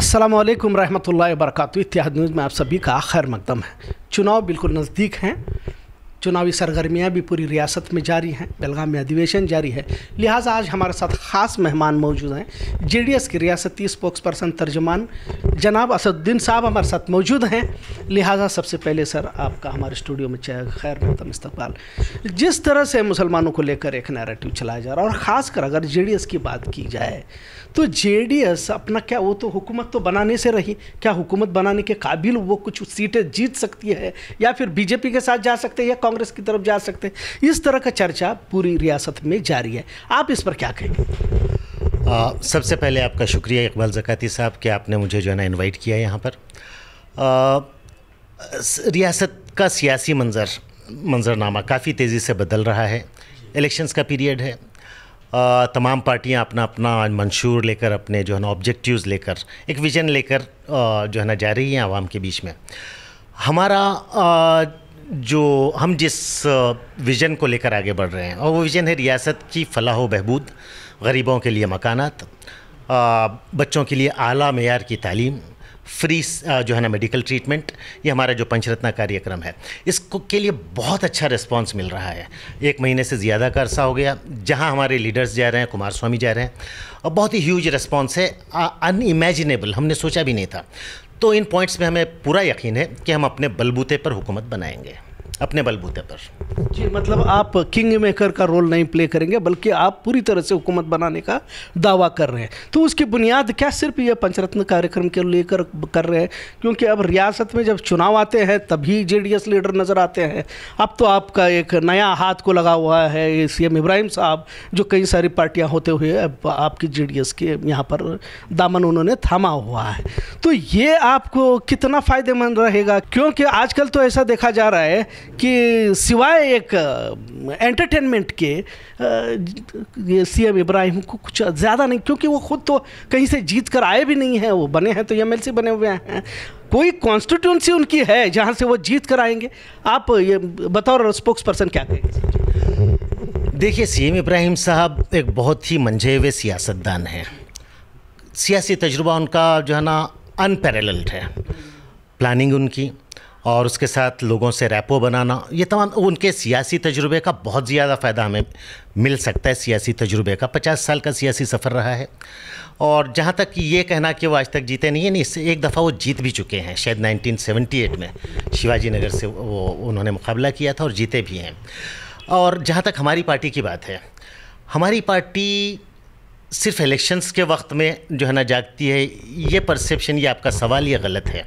असलम वरहमल वर्क इतिहाद न्यूज़ में आप सभी का खैर मकदम है चुनाव बिल्कुल नज़दीक हैं चुनावी सरगर्मियां भी पूरी रियासत में जारी हैं बेलगाम में अधिवेशन जारी है लिहाजा आज हमारे साथ ख़ास मेहमान मौजूद हैं एस के रियासती स्पोक्स पर्सन तर्जमान जनाब असदुद्दीन साहब हमारे साथ मौजूद हैं लिहाजा सबसे पहले सर आपका हमारे स्टूडियो में चाहे खैर मतम इस्तकबाल जिस तरह से मुसलमानों को लेकर एक नैरेटिव चलाया जा रहा है और ख़ासकर अगर जे की बात की जाए तो जे अपना क्या वो तो हुकूमत तो बनाने से रही क्या हुकूमत बनाने के काबिल वो कुछ सीटें जीत सकती है या फिर बीजेपी के साथ जा सकते हैं या कांग्रेस की तरफ जा सकते हैं इस तरह का चर्चा पूरी रियासत में जारी है आप इस पर क्या कहेंगे सबसे पहले आपका शुक्रिया इकबाल ज़काती साहब कि आपने मुझे जो है ना इन्वाइट किया यहाँ पर रियासत का सियासी मंजर मंजरनामा काफ़ी तेज़ी से बदल रहा है इलेक्शंस का पीरियड है आ, तमाम पार्टियां अपना अपना मंशूर लेकर अपने जो है ना ऑब्जेक्टिव्स लेकर एक विज़न लेकर जो है ना जा रही हैं आवाम के बीच में हमारा आ, जो हम जिस विज़न को लेकर आगे बढ़ रहे हैं और वो विज़न है रियासत की फलाह बहबूद गरीबों के लिए मकानात बच्चों के लिए आला मैार की तालीम फ्री जो है ना मेडिकल ट्रीटमेंट ये हमारा जो पंचरत्ना कार्यक्रम है इसको के लिए बहुत अच्छा रिस्पांस मिल रहा है एक महीने से ज़्यादा का अरसा हो गया जहां हमारे लीडर्स जा रहे हैं कुमार स्वामी जा रहे हैं और बहुत ही ह्यूज रिस्पांस है अनइमेजिनेबल हमने सोचा भी नहीं था तो इन पॉइंट्स में हमें पूरा यकीन है कि हम अपने बलबूते पर हुकूमत बनाएंगे अपने बलबूते पर जी मतलब आप किंग मेकर का रोल नहीं प्ले करेंगे बल्कि आप पूरी तरह से हुकूमत बनाने का दावा कर रहे हैं तो उसकी बुनियाद क्या सिर्फ ये पंचरत्न कार्यक्रम के लेकर कर रहे हैं क्योंकि अब रियासत में जब चुनाव आते हैं तभी जे लीडर नज़र आते हैं अब तो आपका एक नया हाथ को लगा हुआ है सी एम इब्राहिम साहब जो कई सारी पार्टियाँ होते हुए अब आपकी जे के यहाँ पर दामन उन्होंने थामा हुआ है तो ये आपको कितना फ़ायदेमंद रहेगा क्योंकि आजकल तो ऐसा देखा जा रहा है कि सिवाय एक एंटरटेनमेंट के ये सी एम इब्राहिम को कुछ ज़्यादा नहीं क्योंकि वो खुद तो कहीं से जीत कर आए भी नहीं हैं वो बने हैं तो एम बने हुए हैं कोई कॉन्स्टिट्यूंसी उनकी है जहाँ से वो जीत कर आएंगे आप ये बताओ स्पोक्स पर्सन क्या कहेंगे देखिए सीएम इब्राहिम साहब एक बहुत ही मंझे हुए सियासतदान हैं सियासी तजुर्बा उनका जो है ना अनपैरल है प्लानिंग उनकी और उसके साथ लोगों से रैपो बनाना ये तमाम उनके सियासी तजुर्बे का बहुत ज़्यादा फ़ायदा हमें मिल सकता है सियासी तजुर्बे का पचास साल का सियासी सफ़र रहा है और जहाँ तक ये कहना कि वो आज तक जीते नहीं है नहीं इससे एक दफ़ा वो जीत भी चुके हैं शायद 1978 में शिवाजी नगर से वो उन्होंने मुकाबला किया था और जीते भी हैं और जहाँ तक हमारी पार्टी की बात है हमारी पार्टी सिर्फ इलेक्शंस के वक्त में जो है ना जागती है ये परसेप्शन ये आपका सवाल ये गलत है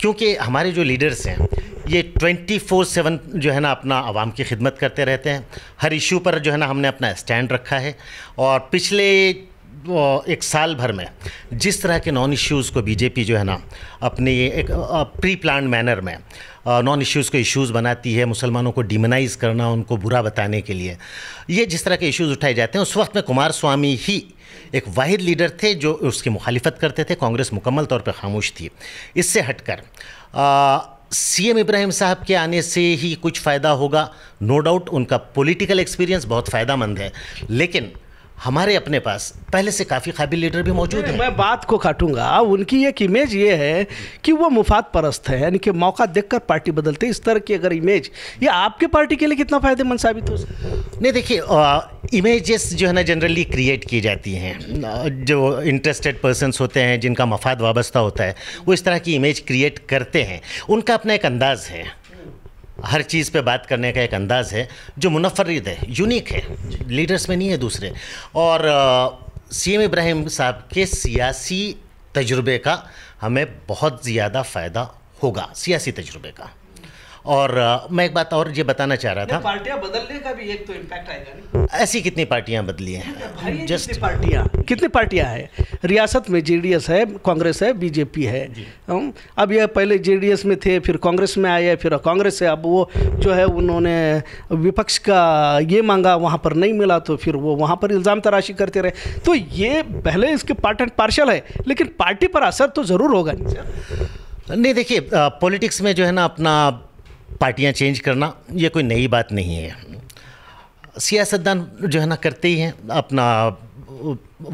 क्योंकि हमारे जो लीडर्स हैं ये 24 सेवन जो है ना अपना आवाम की खिदमत करते रहते हैं हर इशू पर जो है ना हमने अपना स्टैंड रखा है और पिछले एक साल भर में जिस तरह के नॉन इश्यूज़ को बीजेपी जो है ना अपने एक प्री प्लान मैनर में नॉन इश्यूज़ को इश्यूज़ बनाती है मुसलमानों को डिमनाइज करना उनको बुरा बताने के लिए ये जिस तरह के इश्यूज़ उठाए जाते हैं उस वक्त में कुमार स्वामी ही एक वाहिद लीडर थे जो उसकी मुखालिफत करते थे कांग्रेस मुकम्मल तौर पर खामोश थी इससे हटकर सीएम इब्राहिम साहब के आने से ही कुछ फ़ायदा होगा नो डाउट उनका पॉलिटिकल एक्सपीरियंस बहुत फ़ायदा मंद है लेकिन हमारे अपने पास पहले से काफ़ी काबिल लीडर भी मौजूद हैं मैं बात को काटूंगा उनकी एक इमेज ये है कि वो मुफाद परस्त है यानी कि मौका देखकर पार्टी बदलते इस तरह की अगर इमेज ये आपके पार्टी के लिए कितना फ़ायदेमंद साबित हो सकता नहीं देखिए इमेजेस जो है ना जनरली क्रिएट की जाती हैं जो इंटरेस्टेड पर्सनस होते हैं जिनका मफाद वाबस्ता होता है वो इस तरह की इमेज क्रिएट करते हैं उनका अपना एक अंदाज़ है हर चीज़ पे बात करने का एक अंदाज़ है जो मुनफरद है यूनिक है लीडर्स में नहीं है दूसरे और सी एम इब्राहिम साहब के सियासी तजुर्बे का हमें बहुत ज़्यादा फ़ायदा होगा सियासी तजुर्बे का और आ, मैं एक बात और ये बताना चाह रहा था पार्टियां बदलने का भी एक तो इम्पैक्ट आएगा ना ऐसी कितनी पार्टियां बदली हैं जस्ट पार्टियां कितनी पार्टियां हैं रियासत में जेडीएस है कांग्रेस है बीजेपी है अब यह पहले जेडीएस में थे फिर कांग्रेस में आए फिर कांग्रेस से अब वो जो है उन्होंने विपक्ष का ये मांगा वहाँ पर नहीं मिला तो फिर वो वहाँ पर इल्ज़ाम तराशी करते रहे तो ये पहले इसके पार्ट एंड पार्शल है लेकिन पार्टी पर असर तो ज़रूर होगा नहीं देखिए पॉलिटिक्स में जो है ना अपना पार्टियां चेंज करना ये कोई नई बात नहीं है सियासतदान जो है ना करते ही हैं अपना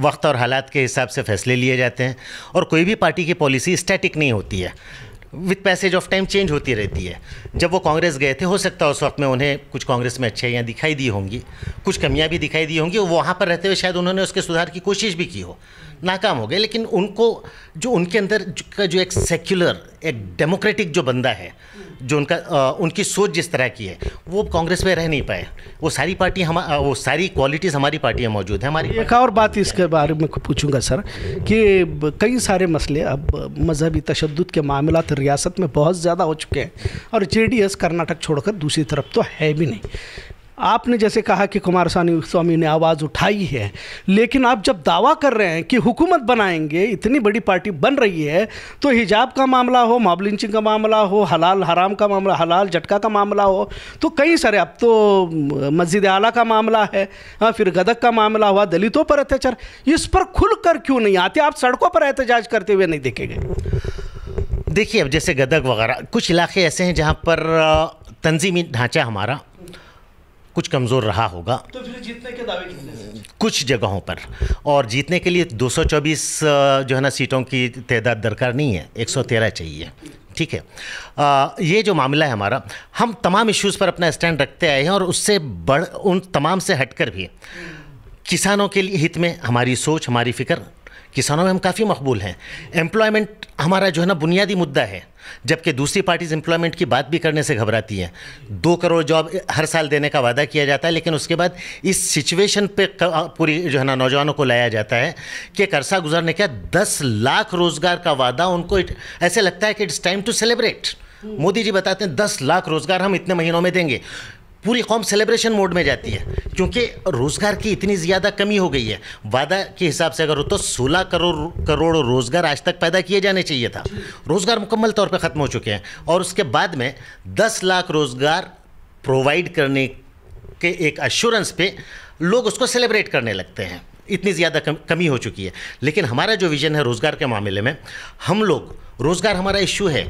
वक्त और हालात के हिसाब से फैसले लिए जाते हैं और कोई भी पार्टी की पॉलिसी स्टैटिक नहीं होती है with passage of time change होती रहती है जब वो कांग्रेस गए थे हो सकता है उस वक्त में उन्हें कुछ कांग्रेस में अच्छाइयाँ दिखाई दी होंगी कुछ कमियाँ भी दिखाई दी होंगी वहाँ पर रहते हुए शायद उन्होंने उसके सुधार की कोशिश भी की हो नाकाम हो गए लेकिन उनको जो उनके अंदर का जो एक सेक्युलर एक डेमोक्रेटिक जो बंदा है जो उनका आ, उनकी सोच जिस तरह की है वो कांग्रेस में रह नहीं पाए वो सारी पार्टी हम वो सारी क्वालिटीज़ हमारी पार्टी में मौजूद है हमारी एक और बात इसके बारे में पूछूंगा सर कि कई सारे मसले अब मजहबी तशद के मामला रियासत में बहुत ज़्यादा हो चुके हैं और जे कर्नाटक छोड़कर दूसरी तरफ तो है भी नहीं आपने जैसे कहा कि कुमार स्वामी ने आवाज़ उठाई है लेकिन आप जब दावा कर रहे हैं कि हुकूमत बनाएंगे इतनी बड़ी पार्टी बन रही है तो हिजाब का मामला हो मॉबलिंचिंग का मामला हो हलाल हराम का मामला हलाल झटका का मामला हो तो कई सारे अब तो मस्जिद आला का मामला है हाँ फिर गदक का मामला हुआ दलितों पर अत्याचार इस पर खुल कर क्यों नहीं आते आप सड़कों पर एहतजाज करते हुए नहीं देखे गए देखिए अब जैसे गदक वगैरह कुछ इलाके ऐसे हैं जहाँ पर तंजीमी ढांचा हमारा कुछ कमज़ोर रहा होगा तो फिर जीतने के दावे कितने कुछ जगहों पर और जीतने के लिए 224 जो है ना सीटों की तैदाद दरकार नहीं है 113 चाहिए ठीक है आ, ये जो मामला है हमारा हम तमाम इश्यूज़ पर अपना स्टैंड रखते आए हैं और उससे बढ़ उन तमाम से हटकर भी किसानों के लिए हित में हमारी सोच हमारी फ़िक्र किसानों में हम काफ़ी मकबूल हैं एम्प्लॉयमेंट हमारा जो है ना बुनियादी मुद्दा है जबकि दूसरी पार्टीज एम्प्लॉयमेंट की बात भी करने से घबराती हैं दो करोड़ जॉब हर साल देने का वादा किया जाता है लेकिन उसके बाद इस सिचुएशन पे पूरी जो है ना नौजवानों को लाया जाता है कि एक अरसा गुजरने का दस लाख रोज़गार का वादा उनको ऐसे लगता है कि it's time to celebrate Modi ji बताते हैं दस लाख रोज़गार हम इतने महीनों में देंगे पूरी कौम सेलिब्रेशन मोड में जाती है क्योंकि रोज़गार की इतनी ज़्यादा कमी हो गई है वादा के हिसाब से अगर हो तो सोलह करोड़ करोड़ रोज़गार आज तक पैदा किए जाने चाहिए था रोज़गार मुकम्मल तौर पर ख़त्म हो चुके हैं और उसके बाद में दस लाख रोज़गार प्रोवाइड करने के एक अश्योरेंस पे लोग उसको सेलिब्रेट करने लगते हैं इतनी ज़्यादा कम, कमी हो चुकी है लेकिन हमारा जो विज़न है रोज़गार के मामले में हम लोग रोज़गार हमारा इश्यू है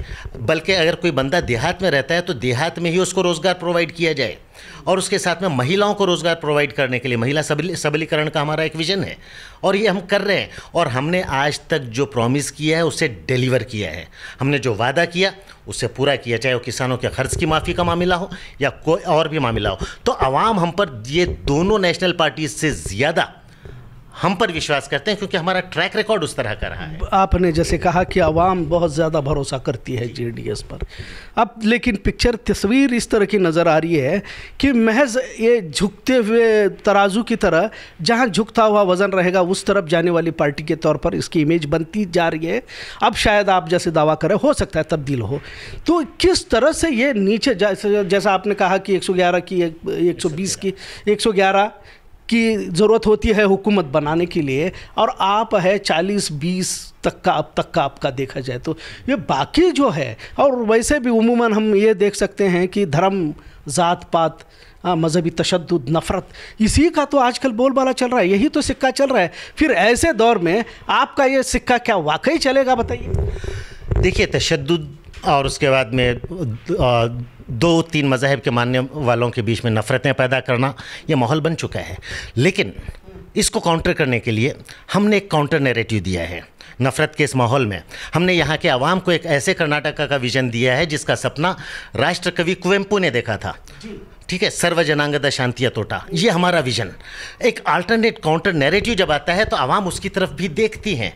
बल्कि अगर कोई बंदा देहात में रहता है तो देहात में ही उसको रोज़गार प्रोवाइड किया जाए और उसके साथ में महिलाओं को रोज़गार प्रोवाइड करने के लिए महिला सबलीकरण का हमारा एक विज़न है और ये हम कर रहे हैं और हमने आज तक जो प्रॉमिस किया है उसे डिलीवर किया है हमने जो वादा किया उसे पूरा किया चाहे वो किसानों के खर्च की माफ़ी का मामला हो या कोई और भी मामला हो तो आवाम हम पर ये दोनों नेशनल पार्टीज से ज़्यादा हम पर विश्वास करते हैं क्योंकि हमारा ट्रैक रिकॉर्ड उस तरह का रहा है आपने जैसे कहा कि आवाम बहुत ज़्यादा भरोसा करती है जेडीएस पर अब लेकिन पिक्चर तस्वीर इस तरह की नज़र आ रही है कि महज ये झुकते हुए तराजू की तरह जहाँ झुकता हुआ वज़न रहेगा उस तरफ जाने वाली पार्टी के तौर पर इसकी इमेज बनती जा रही है अब शायद आप जैसे दावा करें हो सकता है तब्दील हो तो किस तरह से ये नीचे जैसे जैसा आपने कहा कि एक की एक की 111 की ज़रूरत होती है हुकूमत बनाने के लिए और आप है चालीस बीस तक का अब तक का आपका देखा जाए तो ये बाकी जो है और वैसे भी उमूमा हम ये देख सकते हैं कि धर्म ज़ात पात मजहबी तशद नफ़रत इसी का तो आजकल बोलबाला चल रहा है यही तो सिक्का चल रहा है फिर ऐसे दौर में आपका ये सिक्का क्या वाकई चलेगा बताइए देखिए तशद और उसके बाद में दो तीन मजाहब के मानने वालों के बीच में नफ़रतें पैदा करना यह माहौल बन चुका है लेकिन इसको काउंटर करने के लिए हमने एक काउंटर नेरेटिव दिया है नफ़रत के इस माहौल में हमने यहाँ के आवाम को एक ऐसे कर्नाटका का विज़न दिया है जिसका सपना राष्ट्र कवि कुवेम्पू ने देखा था ठीक है सर्वजनांगदा शांतिया तोटा ये हमारा विजन एक अल्टरनेट काउंटर नैरेटिव जब आता है तो आवाम उसकी तरफ भी देखती हैं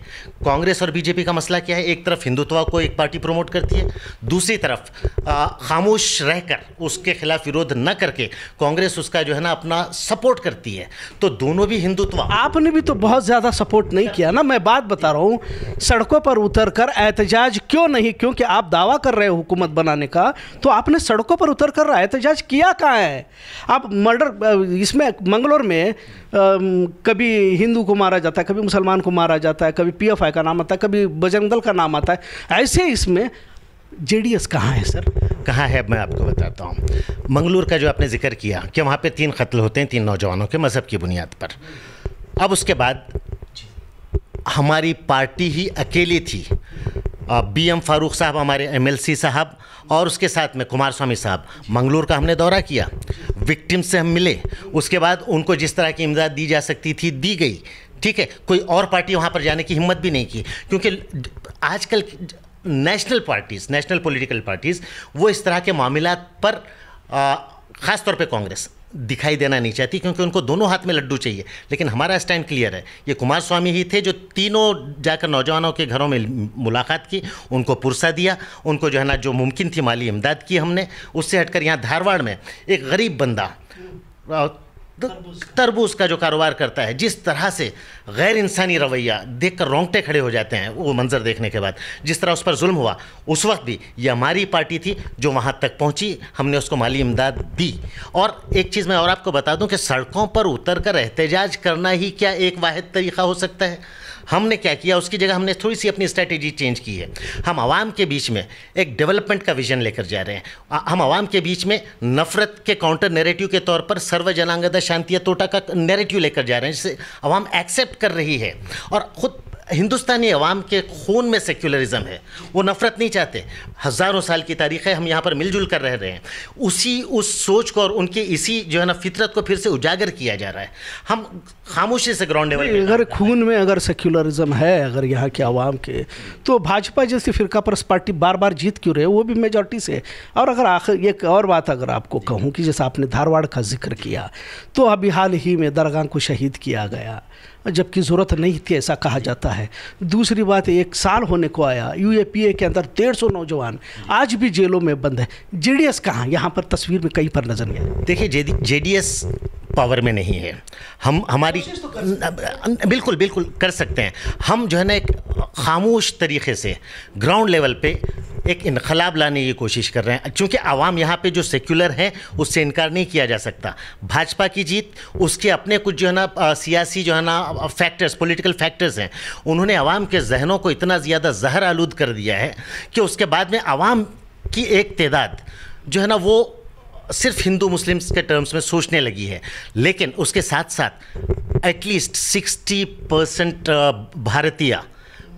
कांग्रेस और बीजेपी का मसला क्या है एक तरफ हिंदुत्व को एक पार्टी प्रमोट करती है दूसरी तरफ आ, खामोश रहकर उसके खिलाफ विरोध न करके कांग्रेस उसका जो है ना अपना सपोर्ट करती है तो दोनों भी हिंदुत्व आपने भी तो बहुत ज़्यादा सपोर्ट नहीं किया ना मैं बात बता रहा हूँ सड़कों पर उतर कर एहतजाज क्यों नहीं क्योंकि आप दावा कर रहे हो हुकूमत बनाने का तो आपने सड़कों पर उतर कर एहतजाज किया कहाँ है आप मर्डर इसमें मंगलोर में कभी हिंदू को मारा जाता है कभी मुसलमान को मारा जाता है कभी पीएफआई का नाम आता है कभी बजरंग दल का नाम आता है ऐसे इसमें जेडीएस कहाँ है सर कहाँ है मैं आपको बताता हूँ मंगलोर का जो आपने जिक्र किया कि वहाँ पर तीन कत्ल होते हैं तीन नौजवानों के मज़हब की बुनियाद पर अब उसके बाद हमारी पार्टी ही अकेली थी बी एम फारूक साहब हमारे एम साहब और उसके साथ में कुमार स्वामी साहब मंगलूर का हमने दौरा किया विक्टिम से हम मिले उसके बाद उनको जिस तरह की इमदाद दी जा सकती थी दी गई ठीक है कोई और पार्टी वहाँ पर जाने की हिम्मत भी नहीं की क्योंकि आजकल national parties national political parties वो इस तरह के मामला पर ख़ासतौर पर कांग्रेस दिखाई देना नहीं चाहती क्योंकि उनको दोनों हाथ में लड्डू चाहिए लेकिन हमारा स्टैंड क्लियर है ये कुमार स्वामी ही थे जो तीनों जाकर नौजवानों के घरों में मुलाकात की उनको पुरसा दिया उनको जो है ना जो मुमकिन थी माली इमदाद की हमने उससे हटकर यहाँ धारवाड़ में एक गरीब बंदा तरबूज का जो कारोबार करता है जिस तरह से गैर इंसानी रवैया देख कर रोंगटे खड़े हो जाते हैं वो मंजर देखने के बाद जिस तरह उस पर जुल्म हुआ उस वक्त भी ये हमारी पार्टी थी जो वहाँ तक पहुँची हमने उसको माली इमदाद दी और एक चीज़ मैं और आपको बता दूँ कि सड़कों पर उतर कर एहतजाज करना ही क्या एक वाद तरीक़ा हो सकता है हमने क्या किया उसकी जगह हमने थोड़ी सी अपनी स्ट्रैटेजी चेंज की है हम आवाम के बीच में एक डेवलपमेंट का विजन लेकर जा रहे हैं हम आवाम के बीच में नफरत के काउंटर नेरेटिव के तौर पर सर्वजनांगदा शांति तोटा का नेरेटिव लेकर जा रहे हैं जिसे आवाम एक्सेप्ट कर रही है और ख़ुद हिंदुस्तानी अवाम के खून में सेक्युलरिज्म है वो नफ़रत नहीं चाहते हज़ारों साल की तारीख है हम यहाँ पर मिलजुल कर रह रहे हैं उसी उस सोच को और उनकी इसी जो है ना फितरत को फिर से उजागर किया जा रहा है हम खामोशी से ग्राउंड लेवल अगर खून में अगर सेक्युलरिज्म है अगर यहाँ के आवाम के तो भाजपा जैसी फिरका परस पार्टी बार बार जीत क्यों रहे वो भी मेजोरिटी से और अगर आखिर एक और बात अगर आपको कहूँ कि जैसे आपने धारवाड़ का जिक्र किया तो अभी हाल ही में दरगाह को शहीद किया गया जबकि ज़रूरत नहीं थी ऐसा कहा जाता है दूसरी बात एक साल होने को आया यूएपीए के अंदर डेढ़ सौ नौजवान आज भी जेलों में बंद है जे डी एस कहाँ यहाँ पर तस्वीर में कहीं पर नजर नहीं देखिए जे डी एस पावर में नहीं है हम हमारी तो बिल्कुल बिल्कुल कर सकते हैं हम जो है ना एक खामोश तरीके से ग्राउंड लेवल पे एक इनकलाब लाने की कोशिश कर रहे हैं क्योंकि आवाम यहाँ पे जो सेक्युलर हैं उससे इनकार नहीं किया जा सकता भाजपा की जीत उसके अपने कुछ जो है ना सियासी जो है ना फैक्टर्स पॉलिटिकल फैक्टर्स हैं उन्होंने आवाम के जहनों को इतना ज़्यादा जहर आलूद कर दिया है कि उसके बाद में आवाम की एक तदाद जो है ना वो सिर्फ हिंदू मुस्लिम्स के टर्म्स में सोचने लगी है लेकिन उसके साथ साथ एटलीस्ट सिक्सटी परसेंट भारतीय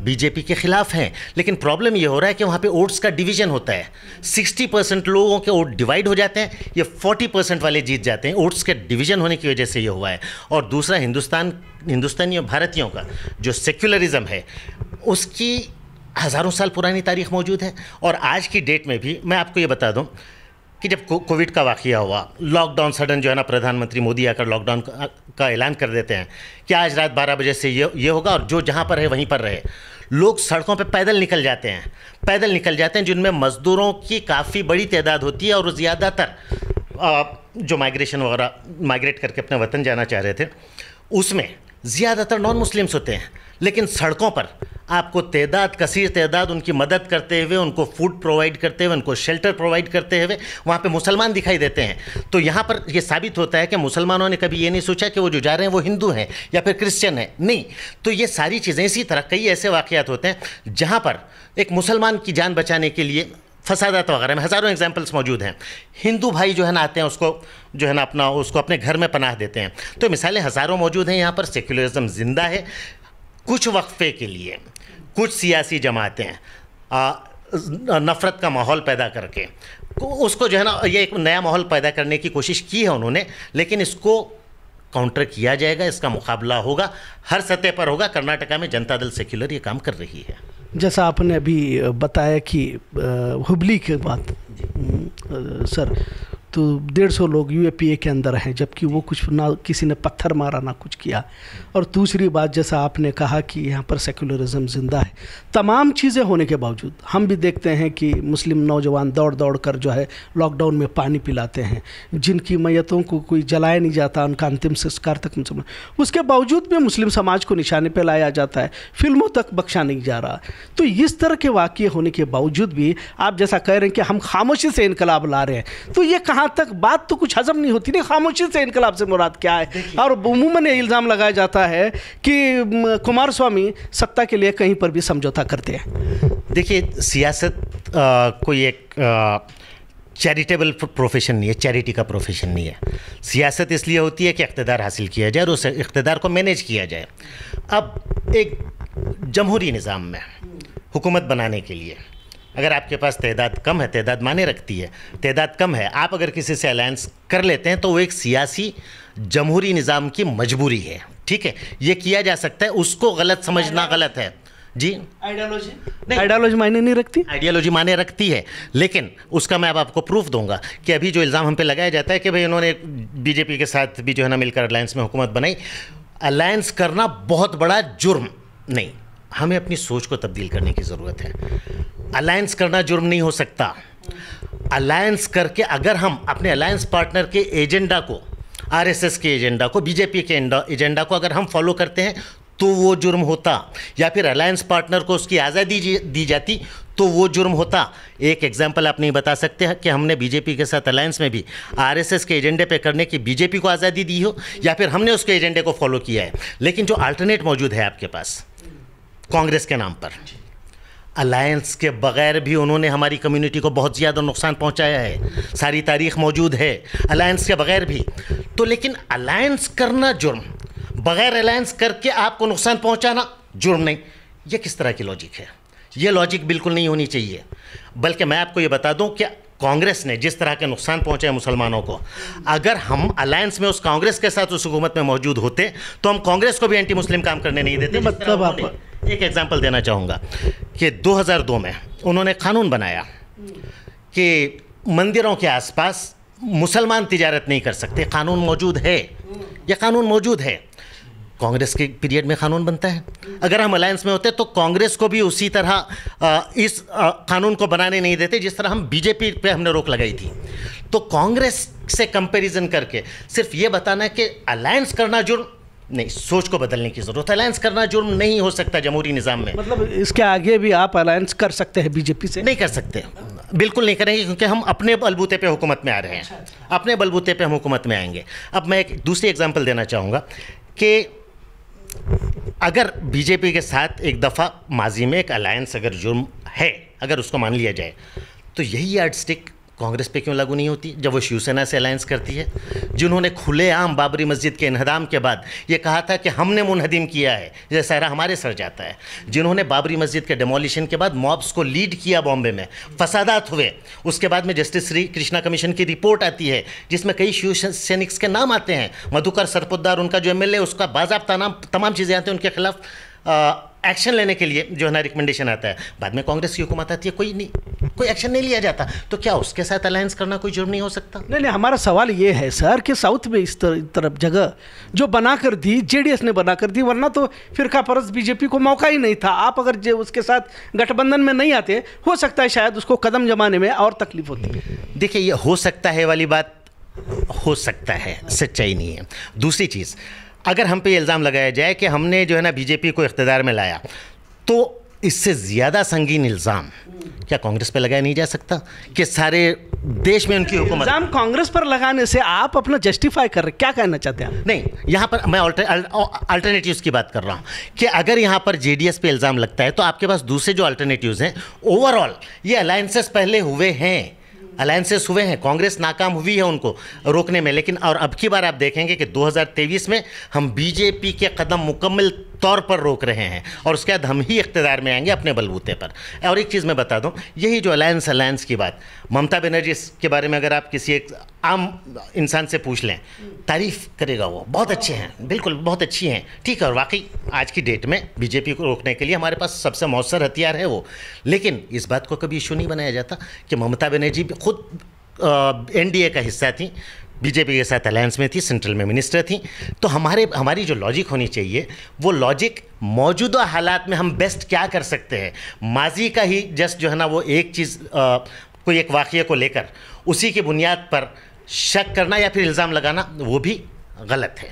बीजेपी के खिलाफ हैं लेकिन प्रॉब्लम ये हो रहा है कि वहाँ पे वोट्स का डिवीजन होता है 60 परसेंट लोगों के वोट डिवाइड हो जाते हैं ये 40 परसेंट वाले जीत जाते हैं वोट्स के डिवीजन होने की वजह से ये हुआ है और दूसरा हिंदुस्तान हिंदुस्तानी और भारतीयों का जो सेक्युलरिज्म है उसकी हज़ारों साल पुरानी तारीख मौजूद है और आज की डेट में भी मैं आपको ये बता दूँ कि जब कोविड का वाक़ हुआ लॉकडाउन सडन जो है ना प्रधानमंत्री मोदी आकर लॉकडाउन का, ऐलान कर देते हैं कि आज रात बारह बजे से ये ये होगा और जो जहाँ पर है वहीं पर रहे लोग सड़कों पर पैदल निकल जाते हैं पैदल निकल जाते हैं जिनमें मज़दूरों की काफ़ी बड़ी तादाद होती है और ज़्यादातर जो माइग्रेशन वगैरह माइग्रेट करके अपने वतन जाना चाह रहे थे उसमें ज़्यादातर नॉन मुस्लिम्स होते हैं लेकिन सड़कों पर आपको तदाद कसीर तदाद उनकी मदद करते हुए उनको फूड प्रोवाइड करते हुए उनको शेल्टर प्रोवाइड करते हुए वहाँ पे मुसलमान दिखाई देते हैं तो यहाँ पर ये साबित होता है कि मुसलमानों ने कभी ये नहीं सोचा कि वो जो जा रहे हैं वो हिंदू हैं या फिर क्रिश्चियन हैं नहीं तो ये सारी चीज़ें इसी तरह कई ऐसे वाक़ात होते हैं जहाँ पर एक मुसलमान की जान बचाने के लिए फसादात तो वगैरह में हज़ारों एग्जाम्पल्स मौजूद हैं हिंदू भाई जो है ना आते हैं उसको जो है ना अपना उसको अपने घर में पनाह देते हैं तो मिसालें हज़ारों मौजूद हैं यहाँ पर सेकुलरिज्म ज़िंदा है कुछ वक्फे के लिए कुछ सियासी जमातें नफ़रत का माहौल पैदा करके उसको जो है ना ये एक नया माहौल पैदा करने की कोशिश की है उन्होंने लेकिन इसको काउंटर किया जाएगा इसका मुकाबला होगा हर सतह पर होगा कर्नाटका में जनता दल सेक्युलर ये काम कर रही है जैसा आपने अभी बताया कि हुबली के बात सर तो डेढ़ सौ लोग यू के अंदर हैं जबकि वो कुछ ना किसी ने पत्थर मारा ना कुछ किया और दूसरी बात जैसा आपने कहा कि यहाँ पर सेकुलरिज्म ज़िंदा है तमाम चीज़ें होने के बावजूद हम भी देखते हैं कि मुस्लिम नौजवान दौड़ दौड़ कर जो है लॉकडाउन में पानी पिलाते हैं जिनकी मैतों को कोई जलाया नहीं जाता उनका अंतिम संस्कार तक मुसलमान उसके बावजूद भी मुस्लिम समाज को निशाने पर लाया जाता है फिल्मों तक बख्शा नहीं जा रहा तो इस तरह के वाक्य होने के बावजूद भी आप जैसा कह रहे हैं कि हम खामोशी से इनकलाब ला रहे हैं तो ये कहाँ यहाँ तक बात तो कुछ हजम नहीं होती नहीं खामोशी से इनकलाब से मुराद क्या है और उमूमन ये इल्ज़ाम लगाया जाता है कि कुमार स्वामी सत्ता के लिए कहीं पर भी समझौता करते हैं देखिए सियासत कोई एक चैरिटेबल प्रोफेशन नहीं है चैरिटी का प्रोफेशन नहीं है सियासत इसलिए होती है कि इकतदार हासिल किया जाए और उस इकतदार को मैनेज किया जाए अब एक जमहूरी निज़ाम में हुकूमत बनाने के लिए अगर आपके पास तदाद कम है तदाद माने रखती है तदाद कम है आप अगर किसी से अलायंस कर लेते हैं तो वो एक सियासी जमहूरी निज़ाम की मजबूरी है ठीक है ये किया जा सकता है उसको गलत समझना गलत है जी आइडियोलॉजी नहीं आइडियोलॉजी मायने नहीं रखती आइडियोलॉजी माने रखती है लेकिन उसका मैं अब आपको प्रूफ दूंगा कि अभी जो इल्ज़ाम हम पे लगाया जाता है कि भाई उन्होंने बीजेपी के साथ भी जो है ना मिलकर अलायंस में हुकूमत बनाई अलायंस करना बहुत बड़ा जुर्म नहीं हमें अपनी सोच को तब्दील करने की ज़रूरत है अलायंस करना जुर्म नहीं हो सकता अलायंस करके अगर हम अपने अलायंस पार्टनर के एजेंडा को आरएसएस के एजेंडा को बीजेपी के एजेंडा को अगर हम फॉलो करते हैं तो वो जुर्म होता या फिर अलायंस पार्टनर को उसकी आज़ादी दी जाती तो वो जुर्म होता एक एग्जाम्पल आप नहीं बता सकते कि हमने बीजेपी के साथ अलायंस में भी आरएसएस के एजेंडे पे करने की बीजेपी को आज़ादी दी हो या फिर हमने उसके एजेंडे को फॉलो किया है लेकिन जो अल्टरनेट मौजूद है आपके पास कांग्रेस के नाम पर अलायंस के बगैर भी उन्होंने हमारी कम्युनिटी को बहुत ज़्यादा नुकसान पहुंचाया है सारी तारीख मौजूद है अलायंस के बगैर भी तो लेकिन अलायंस करना जुर्म बगैर अलायंस करके आपको नुकसान पहुंचाना जुर्म नहीं ये किस तरह की लॉजिक है ये लॉजिक बिल्कुल नहीं होनी चाहिए बल्कि मैं आपको ये बता दूँ कि कांग्रेस ने जिस तरह के नुकसान पहुंचाए मुसलमानों को अगर हम अलायंस में उस कांग्रेस के साथ उस हुकूमत में मौजूद होते तो हम कांग्रेस को भी एंटी मुस्लिम काम करने नहीं देते मतलब आप एक एग्ज़ाम्पल देना चाहूँगा कि 2002 में उन्होंने कानून बनाया कि मंदिरों के आसपास मुसलमान तिजारत नहीं कर सकते कानून मौजूद है यह कानून मौजूद है कांग्रेस के पीरियड में कानून बनता है अगर हम अलायंस में होते तो कांग्रेस को भी उसी तरह इस कानून को बनाने नहीं देते जिस तरह हम बीजेपी पे हमने रोक लगाई थी तो कांग्रेस से कंपैरिजन करके सिर्फ ये बताना है कि अलायंस करना जुर्म नहीं सोच को बदलने की जरूरत है अलायंस करना जुर्म नहीं हो सकता जमहूरी निज़ाम में मतलब इसके आगे भी आप अलायंस कर सकते हैं बीजेपी से नहीं कर सकते बिल्कुल नहीं करेंगे क्योंकि हम अपने बलबूते पे हुकूमत में आ रहे हैं अपने बलबूते पे हम हुकूमत में आएंगे अब मैं एक दूसरी एग्जांपल देना चाहूँगा कि अगर बीजेपी के साथ एक दफ़ा माजी में एक अलायंस अगर जुर्म है अगर उसको मान लिया जाए तो यही यार्ड स्टिक कांग्रेस पे क्यों लागू नहीं होती जब वो शिवसेना से अलायंस करती है जिन्होंने खुलेआम बाबरी मस्जिद के इनहदाम के बाद ये कहा था कि हमने मुनहदिम किया है यह सहरा हमारे सर जाता है जिन्होंने बाबरी मस्जिद के डेमोलिशन के बाद मॉब्स को लीड किया बॉम्बे में फसादात हुए उसके बाद में जस्टिस श्री कृष्णा कमीशन की रिपोर्ट आती है जिसमें कई शिव सैनिक्स के नाम आते हैं मधुकर सरपुद्दार उनका जो एम उसका बाजाबता नाम तमाम चीज़ें आती हैं उनके खिलाफ एक्शन लेने के लिए जो है ना रिकमेंडेशन आता है बाद में कांग्रेस की हुकूमत आती है कोई नहीं कोई एक्शन नहीं लिया जाता तो क्या उसके साथ अलायंस करना कोई जुर्म नहीं हो सकता नहीं नहीं हमारा सवाल ये है सर कि साउथ में इस तर, तरफ जगह जो बना कर दी जे ने बना कर दी वरना तो का परस बीजेपी को मौका ही नहीं था आप अगर जो उसके साथ गठबंधन में नहीं आते हो सकता है शायद उसको कदम जमाने में और तकलीफ होती है देखिए ये हो सकता है वाली बात हो सकता है सच्चाई नहीं है दूसरी चीज़ अगर हम पे इल्ज़ाम लगाया जाए कि हमने जो है ना बीजेपी को इकतदार में लाया तो इससे ज़्यादा संगीन इल्ज़ाम क्या कांग्रेस पर लगाया नहीं जा सकता कि सारे देश में उनकी हुकूमत इल्ज़ाम कांग्रेस पर लगाने से आप अपना जस्टिफाई कर रहे क्या कहना चाहते हैं नहीं यहाँ पर मैं अल्टरनेटिव की बात कर रहा हूँ कि अगर यहाँ पर जे पे इल्ज़ाम लगता है तो आपके पास दूसरे जो अल्टरनेटिव हैं ओवरऑल ये अलायंसेस पहले हुए हैं अलायंसेस हुए हैं कांग्रेस नाकाम हुई है उनको रोकने में लेकिन और अब की बार आप देखेंगे कि 2023 में हम बीजेपी के कदम मुकम्मल तौर पर रोक रहे हैं और उसके बाद हम ही इकतदार में आएंगे अपने बलबूते पर और एक चीज़ मैं बता दूँ यही जो अलायंस अलायंस की बात ममता बनर्जी के बारे में अगर आप किसी एक आम इंसान से पूछ लें तारीफ करेगा वो बहुत अच्छे हैं बिल्कुल बहुत अच्छी हैं ठीक है और वाकई आज की डेट में बीजेपी को रोकने के लिए हमारे पास सबसे मौसर हथियार है वो लेकिन इस बात को कभी इशू नहीं बनाया जाता कि ममता बनर्जी खुद एनडीए का हिस्सा थी बीजेपी के साथ अलायंस में थी सेंट्रल में मिनिस्टर थी तो हमारे हमारी जो लॉजिक होनी चाहिए वो लॉजिक मौजूदा हालात में हम बेस्ट क्या कर सकते हैं माजी का ही जस्ट जो है ना वो एक चीज़ कोई एक वाक़े को लेकर उसी की बुनियाद पर शक करना या फिर इल्ज़ाम लगाना वो भी गलत है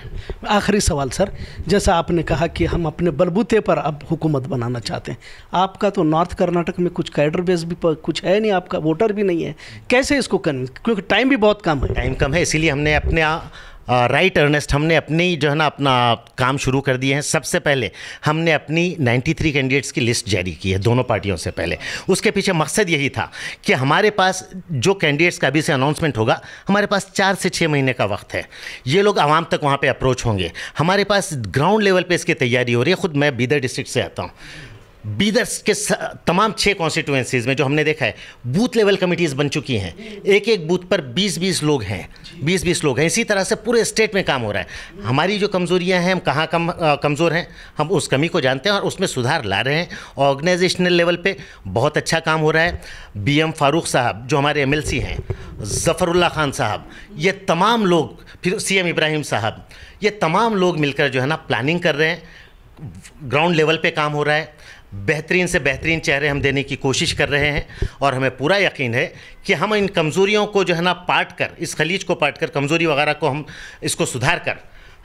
आखिरी सवाल सर जैसा आपने कहा कि हम अपने बलबूते पर अब हुकूमत बनाना चाहते हैं आपका तो नॉर्थ कर्नाटक में कुछ कैडर बेस भी पर, कुछ है नहीं आपका वोटर भी नहीं है कैसे इसको कन्विंस क्योंकि टाइम भी बहुत कम है टाइम कम है इसीलिए हमने अपने राइट अर्नेस्ट हमने अपने ही जो है ना अपना काम शुरू कर दिए हैं सबसे पहले हमने अपनी 93 कैंडिडेट्स की लिस्ट जारी की है दोनों पार्टियों से पहले उसके पीछे मकसद यही था कि हमारे पास जो कैंडिडेट्स का अभी से अनाउंसमेंट होगा हमारे पास चार से छः महीने का वक्त है ये लोग आवाम तक वहाँ पर अप्रोच होंगे हमारे पास ग्राउंड लेवल पर इसकी तैयारी हो रही है खुद मैं बीदर डिस्ट्रिक्ट से आता हूँ बीदर के तमाम छः कॉन्स्टिट्यूएंसीज में जो हमने देखा है बूथ लेवल कमिटीज़ बन चुकी हैं एक एक बूथ पर 20-20 लोग हैं 20-20 लोग हैं इसी तरह से पूरे स्टेट में काम हो रहा है हमारी जो कमज़ोरियां हैं हम कहाँ कम कमज़ोर हैं हम उस कमी को जानते हैं और उसमें सुधार ला रहे हैं ऑर्गेनाइजेशनल लेवल पर बहुत अच्छा काम हो रहा है बी एम फारूक साहब जो हमारे एम हैं जफ़रुल्ला खान साहब ये तमाम लोग फिर सी इब्राहिम साहब ये तमाम लोग मिलकर जो है ना प्लानिंग कर रहे हैं ग्राउंड लेवल पे काम हो रहा है बेहतरीन से बेहतरीन चेहरे हम देने की कोशिश कर रहे हैं और हमें पूरा यकीन है कि हम इन कमज़ोरियों को जो है ना पाट कर इस खलीज को पाट कर कमज़ोरी वगैरह को हम इसको सुधार कर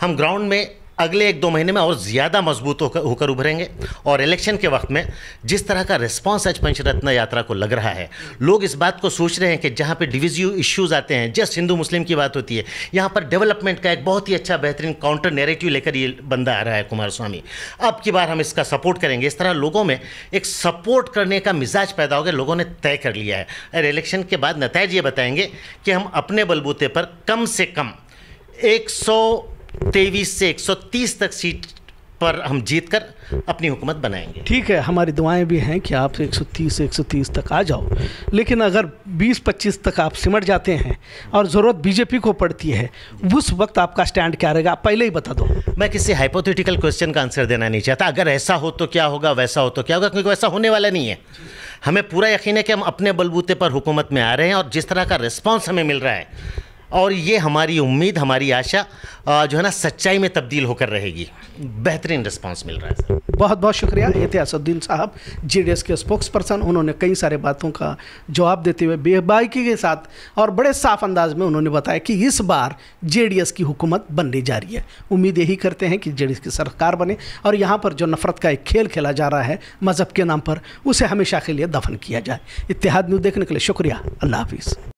हम ग्राउंड में अगले एक दो महीने में और ज़्यादा मजबूत होकर होकर उभरेंगे और इलेक्शन के वक्त में जिस तरह का रिस्पांस आज पंचरत्न यात्रा को लग रहा है लोग इस बात को सोच रहे हैं कि जहाँ पे डिविजिव इश्यूज़ आते हैं जस्ट हिंदू मुस्लिम की बात होती है यहाँ पर डेवलपमेंट का एक बहुत ही अच्छा बेहतरीन काउंटर नेरेटिव लेकर ये बंदा आ रहा है कुमार स्वामी अब की बार हम इसका सपोर्ट करेंगे इस तरह लोगों में एक सपोर्ट करने का मिजाज पैदा हो गया लोगों ने तय कर लिया है और इलेक्शन के बाद नतज ये बताएंगे कि हम अपने बलबूते पर कम से कम एक सौ तेईस से एक सौ तीस तक सीट पर हम जीत कर अपनी हुकूमत बनाएंगे ठीक है हमारी दुआएं भी हैं कि आप एक सौ तीस से तीस तक आ जाओ लेकिन अगर बीस पच्चीस तक आप सिमट जाते हैं और ज़रूरत बीजेपी को पड़ती है उस वक्त आपका स्टैंड क्या रहेगा आप पहले ही बता दो मैं किसी हाइपोथेटिकल क्वेश्चन का आंसर देना नहीं चाहता अगर ऐसा हो तो क्या होगा वैसा हो तो क्या होगा क्योंकि वैसा होने वाला नहीं है हमें पूरा यकीन है कि हम अपने बलबूते पर हुकूमत में आ रहे हैं और जिस तरह का रिस्पॉन्स हमें मिल रहा है और ये हमारी उम्मीद हमारी आशा जो है ना सच्चाई में तब्दील होकर रहेगी बेहतरीन रिस्पॉन्स मिल रहा है सर बहुत बहुत शुक्रिया इतिहासुद्दीन साहब जी के स्पोक्स पर्सन उन्होंने कई सारे बातों का जवाब देते हुए बेबाइकी के साथ और बड़े साफ अंदाज में उन्होंने बताया कि इस बार जे की हुकूमत बनने जा रही है उम्मीद यही करते हैं कि जे की सरकार बने और यहाँ पर जो नफरत का एक खेल खेला जा रहा है मज़हब के नाम पर उसे हमेशा के लिए दफन किया जाए इतिहाद न्यूज़ देखने के लिए शुक्रिया अल्लाह हाफिज़